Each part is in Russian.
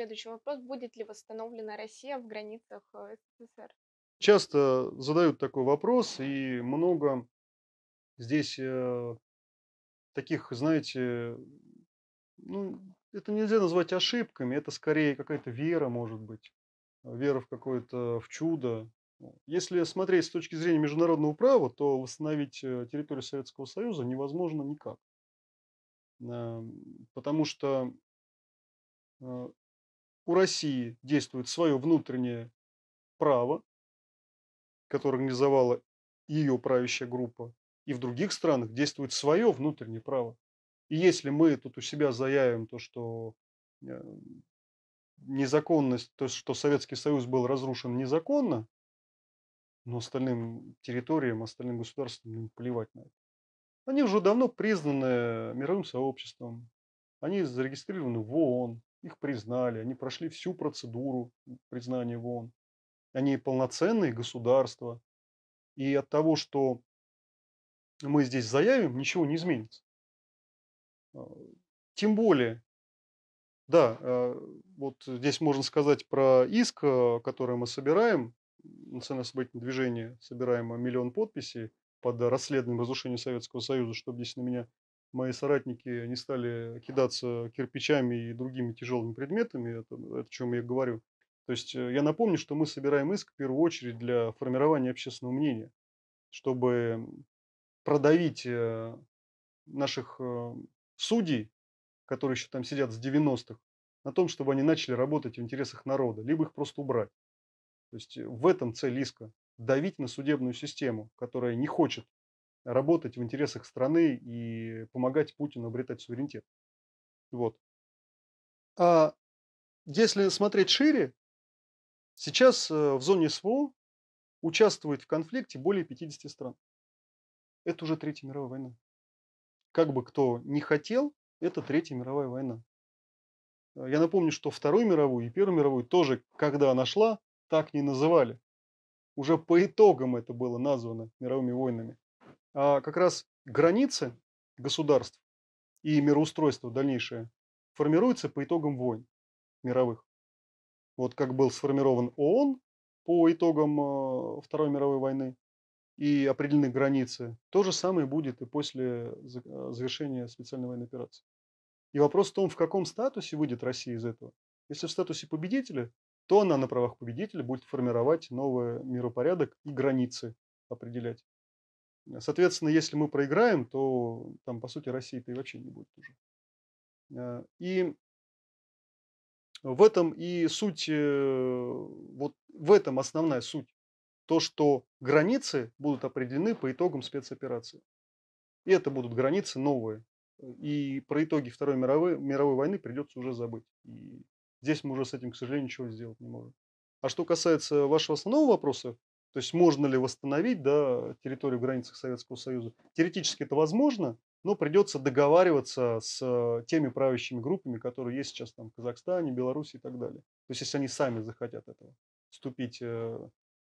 Следующий вопрос. Будет ли восстановлена Россия в границах э, СССР? Часто задают такой вопрос, и много здесь э, таких, знаете, ну, это нельзя назвать ошибками, это скорее какая-то вера, может быть, вера в какое-то в чудо. Если смотреть с точки зрения международного права, то восстановить э, территорию Советского Союза невозможно никак. Эм, потому что э, у России действует свое внутреннее право, которое организовала ее правящая группа, и в других странах действует свое внутреннее право. И если мы тут у себя заявим то, что э, незаконность, то, что Советский Союз был разрушен незаконно, но остальным территориям, остальным государствам плевать на это. Они уже давно признаны мировым сообществом. Они зарегистрированы в ООН их признали, они прошли всю процедуру признания в ООН. Они полноценные государства. И от того, что мы здесь заявим, ничего не изменится. А, тем более, да, а, вот здесь можно сказать про иск, а, который мы собираем, национальное событийное движение, собираем миллион подписей под расследованием разрушения Советского Союза, чтобы здесь на меня мои соратники не стали кидаться кирпичами и другими тяжелыми предметами, это, это о чем я говорю. То есть э, я напомню, что мы собираем иск в первую очередь для формирования общественного мнения, чтобы продавить э, наших э, судей, которые еще там сидят с 90-х, на том, чтобы они начали работать в интересах народа, либо их просто убрать. То есть в этом цель иска – давить на судебную систему, которая не хочет работать в интересах страны и помогать Путину обретать суверенитет. Вот. А если смотреть шире, сейчас э, в зоне СВО участвует в конфликте более 50 стран. Это уже Третья мировая война. Как бы кто не хотел, это Третья мировая война. Э, я напомню, что Вторую мировую и Первую мировую тоже, когда она шла, так не называли. Уже по итогам это было названо мировыми войнами а как раз границы государств и мироустройство дальнейшее формируется по итогам войн мировых. Вот как был сформирован ООН по итогам а, Второй мировой войны и определены границы, то же самое будет и после а, завершения специальной военной операции. И вопрос в том, в каком статусе выйдет Россия из этого. Если в статусе победителя, то она на правах победителя будет формировать новый миропорядок и границы определять. Соответственно, если мы проиграем, то там, по сути, России-то и вообще не будет уже. Э, и в этом и суть, э, вот в этом основная суть. То, что границы будут определены по итогам спецоперации. И это будут границы новые. И про итоги Второй мировой, мировой войны придется уже забыть. И здесь мы уже с этим, к сожалению, ничего сделать не можем. А что касается вашего основного вопроса, то есть можно ли восстановить да, территорию в границах Советского Союза? Теоретически это возможно, но придется договариваться с теми правящими группами, которые есть сейчас там в Казахстане, Беларуси и так далее. То есть если они сами захотят этого, вступить, э,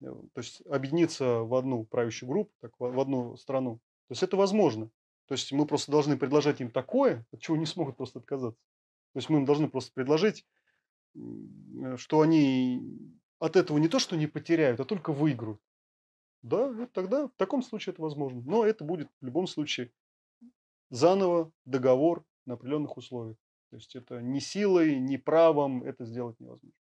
э, то есть объединиться в одну правящую группу, так, в одну страну, то есть это возможно. То есть мы просто должны предложить им такое, от чего не смогут просто отказаться. То есть мы им должны просто предложить, э, что они от этого не то, что не потеряют, а только выиграют. Да, вот тогда в таком случае это возможно. Но это будет в любом случае заново договор на определенных условиях. То есть это не силой, не правом это сделать невозможно.